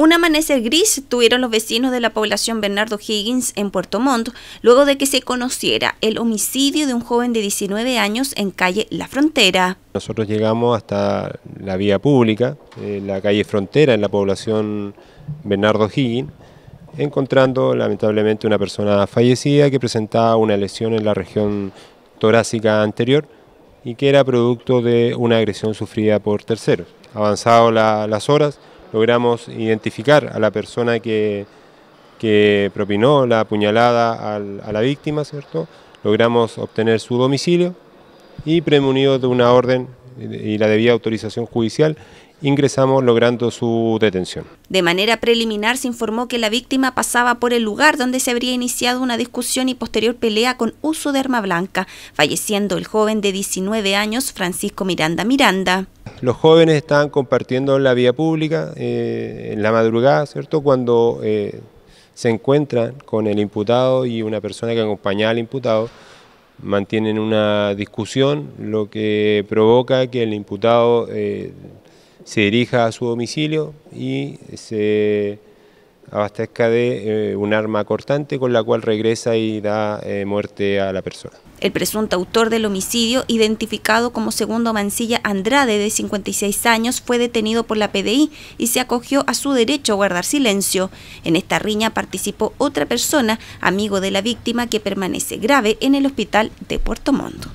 Un amanecer gris tuvieron los vecinos de la población Bernardo Higgins en Puerto Montt luego de que se conociera el homicidio de un joven de 19 años en calle La Frontera. Nosotros llegamos hasta la vía pública, eh, la calle Frontera en la población Bernardo Higgins, encontrando lamentablemente una persona fallecida que presentaba una lesión en la región torácica anterior y que era producto de una agresión sufrida por terceros. Avanzado las horas, logramos identificar a la persona que, propinó la puñalada a la víctima, ¿cierto? Logramos obtener su domicilio y premunido de una orden y la debida autorización judicial, ingresamos logrando su detención. De manera preliminar se informó que la víctima pasaba por el lugar donde se habría iniciado una discusión y posterior pelea con uso de arma blanca, falleciendo el joven de 19 años Francisco Miranda Miranda. Los jóvenes están compartiendo la vía pública, eh, en la madrugada, ¿cierto? Cuando eh, se encuentran con el imputado y una persona que acompaña al imputado, mantienen una discusión, lo que provoca que el imputado eh, se dirija a su domicilio y se abastezca de eh, un arma cortante con la cual regresa y da eh, muerte a la persona. El presunto autor del homicidio, identificado como Segundo Mancilla Andrade, de 56 años, fue detenido por la PDI y se acogió a su derecho a guardar silencio. En esta riña participó otra persona, amigo de la víctima, que permanece grave en el hospital de Puerto Montt.